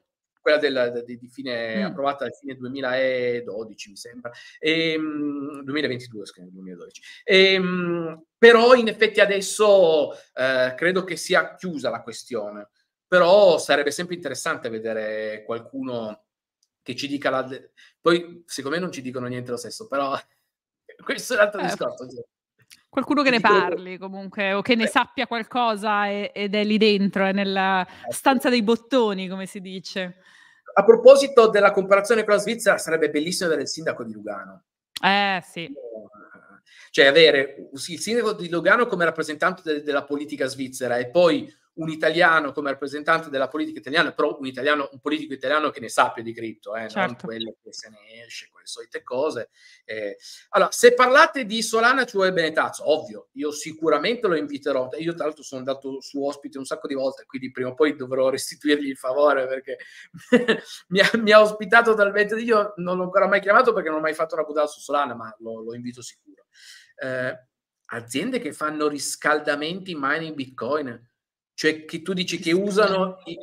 quella della, di, di fine, mm. approvata a fine 2012, mi sembra, ehm, e, 2022, scusate, 2012. E, ehm, però in effetti adesso eh, credo che sia chiusa la questione, però sarebbe sempre interessante vedere qualcuno che ci dica la... Poi secondo me non ci dicono niente lo stesso, però questo è un altro eh, discorso. Qualcuno che ne parli comunque o che ne eh. sappia qualcosa ed è lì dentro, è nella eh, stanza dei bottoni, come si dice. A proposito della comparazione con la Svizzera, sarebbe bellissimo avere il sindaco di Lugano. Eh sì. Cioè avere il sindaco di Lugano come rappresentante de- della politica svizzera e poi un italiano come rappresentante della politica italiana, però un, italiano, un politico italiano che ne sappia di cripto, eh, certo. non quello che se ne esce quelle solite cose. Eh. Allora, se parlate di Solana ci vuole Benetazzo, ovvio, io sicuramente lo inviterò. Io tra l'altro sono andato su ospite un sacco di volte, quindi prima o poi dovrò restituirgli il favore perché mi, ha, mi, ha, ospitato talmente. Io non l'ho ancora mai chiamato perché non ho mai fatto una puntata su Solana, ma lo, lo invito sicuro. Eh, aziende che fanno riscaldamenti in mining Bitcoin cioè che tu dici che usano i,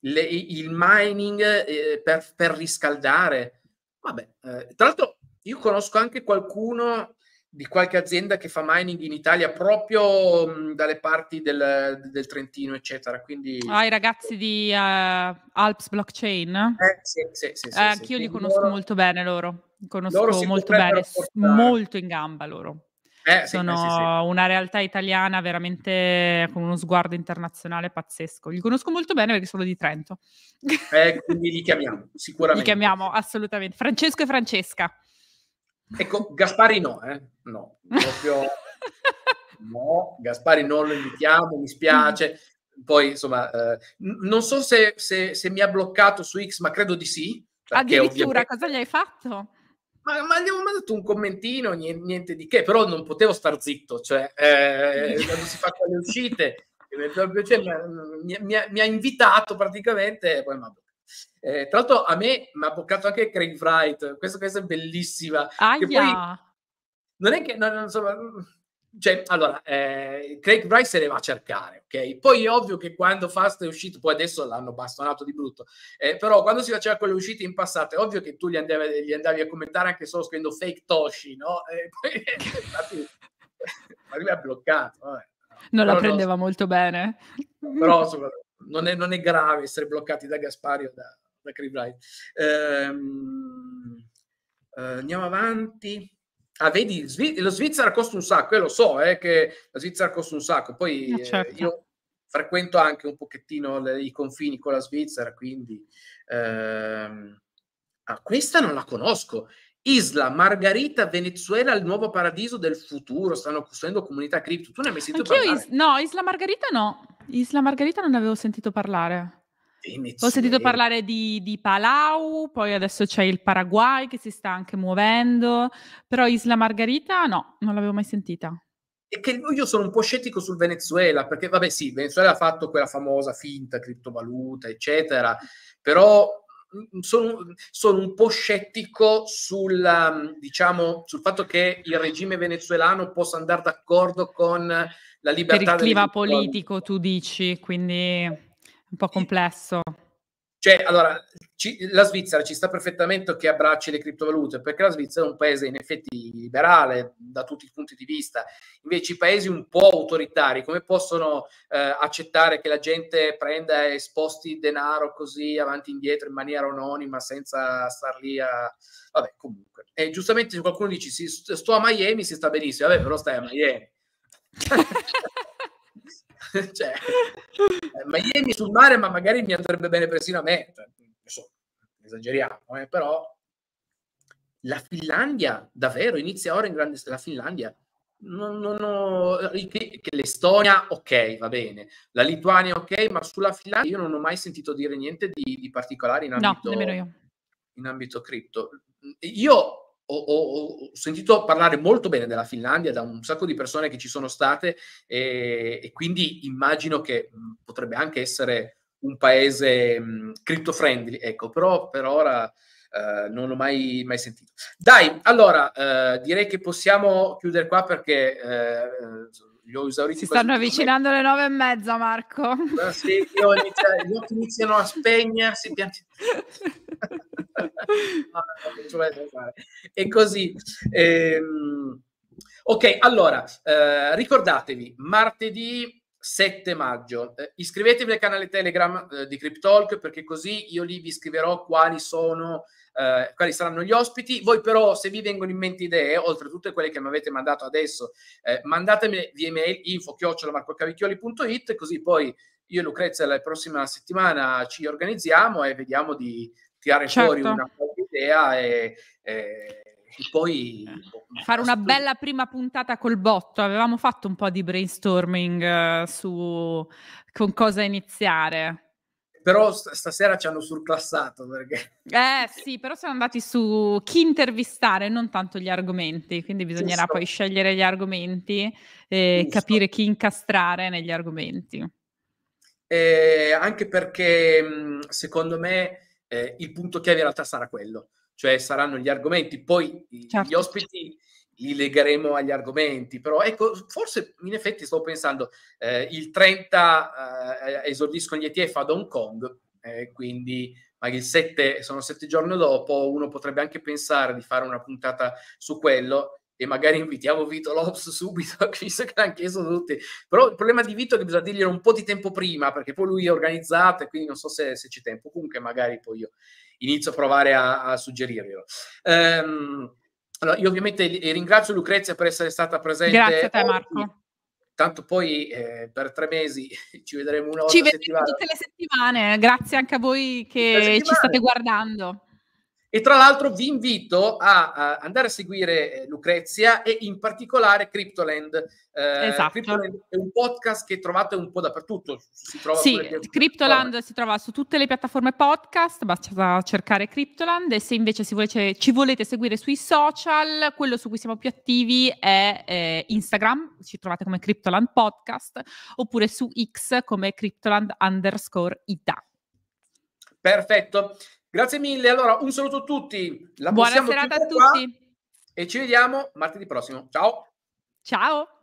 le, il mining eh, per, per, riscaldare. Vabbè, eh, tra l'altro io conosco anche qualcuno di qualche azienda che fa mining in Italia proprio mh, dalle parti del, del, Trentino, eccetera. Quindi... Ah, i ragazzi di uh, Alps Blockchain? Eh, sì, sì, sì, sì eh, anch'io sì, li conosco loro... molto bene loro, conosco molto bene, portare. molto in gamba loro eh, eh sono sì, sì, una realtà italiana veramente con uno sguardo internazionale pazzesco. Li conosco molto bene perché sono di Trento. Eh, quindi li chiamiamo, sicuramente. Li chiamiamo, assolutamente. Francesco e Francesca. Ecco, Gaspari no, eh? No, proprio no, Gaspari non lo invitiamo, mi spiace. Poi, insomma, eh, non so se, se, se mi ha bloccato su X, ma credo di sì. Addirittura, ovviamente... cosa gli hai fatto? ma, ma abbiamo mandato un commentino, niente, niente, di che, però non potevo star zitto, cioè eh, quando si fa quelle uscite, cioè, mi, mi, mi, ha invitato praticamente, poi mi ha eh, tra l'altro a me mi ha boccato anche Craig Wright, questa cosa è bellissima. Aia. Che poi, non è che, no, no, insomma, cioè, allora, eh, Craig Bryce se ne va a cercare, ok? Poi è ovvio che quando Fast è uscito, poi adesso l'hanno bastonato di brutto, eh, però quando si faceva quelle uscite in passato, è ovvio che tu gli andavi, gli andavi a commentare anche solo scrivendo fake Toshi, no? Eh, ma lui ha bloccato, vabbè. Eh. Non però la prendeva no, molto bene. Però non è, non è, grave essere bloccati da Gaspari o da, da Craig Bryce. Ehm, eh, andiamo avanti. Ah, vedi, lo Svizzera costa un sacco, e eh, lo so eh, che la Svizzera costa un sacco, poi eh, eh, certo. io frequento anche un pochettino le, i confini con la Svizzera, quindi ehm... ah, questa non la conosco. Isla, Margarita, Venezuela, il nuovo paradiso del futuro, stanno costruendo comunità cripto. Tu ne hai mai sentito Anch'io parlare? Is- no, Isla Margarita no. Isla Margarita non ne avevo sentito parlare. Venezuela. Ho sentito parlare di, di, Palau, poi adesso c'è il Paraguay che si sta anche muovendo, però Isla Margarita no, non l'avevo mai sentita. E che io sono un po' scettico sul Venezuela, perché vabbè sì, Venezuela ha fatto quella famosa finta criptovaluta, eccetera, però mm, sono, sono, un po' scettico sul, mm, diciamo, sul fatto che il regime venezuelano possa andare d'accordo con la libertà. Per il clima politico, tu dici, quindi un po' complesso. Cioè, allora, ci, la Svizzera ci sta perfettamente che abbracci le criptovalute, perché la Svizzera è un paese in effetti liberale da tutti i punti di vista. Invece i paesi un po' autoritari, come possono eh, accettare che la gente prenda e sposti denaro così avanti e indietro in maniera anonima, senza star lì a... Vabbè, comunque. E giustamente se qualcuno dice, sì, sto a Miami, si sta benissimo, vabbè, però stai a Miami. cioè, eh, Miami sul mare, ma magari mi andrebbe bene persino a me. Cioè, esageriamo, eh, però la Finlandia, davvero, inizia ora in grande... La Finlandia non, non ho, che, l'Estonia, ok, va bene, la Lituania, ok, ma sulla Finlandia io non ho mai sentito dire niente di, di particolare in ambito, no, ambito cripto. Io ho, ho, ho, sentito parlare molto bene della Finlandia da un sacco di persone che ci sono state e, e quindi immagino che mm, potrebbe anche essere un paese mh, mm, crypto friendly, ecco, però per ora eh, non l'ho mai, mai, sentito. Dai, allora eh, direi che possiamo chiudere qua perché eh, li ho esauriti. Si stanno avvicinando le nove e mezza, Marco. Ah, sì, io inizio, gli occhi iniziano a spegnersi. Pian e così. Ehm, ok, allora, eh, ricordatevi, martedì 7 maggio, eh, iscrivetevi al canale Telegram eh, di Cryptalk perché così io lì vi scriverò quali sono Uh, quali saranno gli ospiti. Voi però, se vi vengono in mente idee, oltre a tutte quelle che mi avete mandato adesso, eh, mandatemi via email info marcocavicchioli.it così poi io e Lucrezia la prossima settimana ci organizziamo e vediamo di tirare certo. fuori una qualche idea e, e poi boh, fare una bella prima puntata col botto. Avevamo fatto un po' di brainstorming eh, su con cosa iniziare. Però stasera ci hanno surclassato perché... Eh sì, però siamo andati su chi intervistare, non tanto gli argomenti, quindi bisognerà Giusto. poi scegliere gli argomenti e Giusto. capire chi incastrare negli argomenti. Eh, anche perché secondo me eh, il punto chiave in realtà sarà quello, cioè saranno gli argomenti, poi certo. gli ospiti li legheremo agli argomenti, però ecco, forse in effetti sto pensando, eh, il 30 eh, esordiscono gli ETF ad Hong Kong, eh, quindi magari il sono sette giorni dopo, uno potrebbe anche pensare di fare una puntata su quello, e magari invitiamo Vito Lops subito, visto che anche sono tutti. Però il problema di Vito è che bisogna dirglielo un po' di tempo prima, perché poi lui è organizzato e quindi non so se, se c'è tempo. Comunque, magari poi io inizio a provare a, a suggerirglielo. Ehm, allora, io ovviamente eh, ringrazio Lucrezia per essere stata presente. Grazie a te, Marco. Tanto poi eh, per tre mesi ci vedremo una volta ci vedremo tutte le settimane. Grazie anche a voi che ci state guardando. E tra l'altro vi invito a, a andare a seguire eh, Lucrezia e in particolare Cryptoland. Eh, esatto. Cryptoland è un podcast che trovate un po' dappertutto. Si trova sì, Cryptoland si trova su tutte le piattaforme podcast, basta cercare Cryptoland e se invece volete, ci volete seguire sui social, quello su cui siamo più attivi è eh, Instagram, ci trovate come Cryptoland Podcast oppure su X come Cryptoland underscore Ita. Perfetto. Grazie mille. Allora, un saluto a tutti. La Buona serata a tutti. Qua, e ci vediamo martedì prossimo. Ciao. Ciao.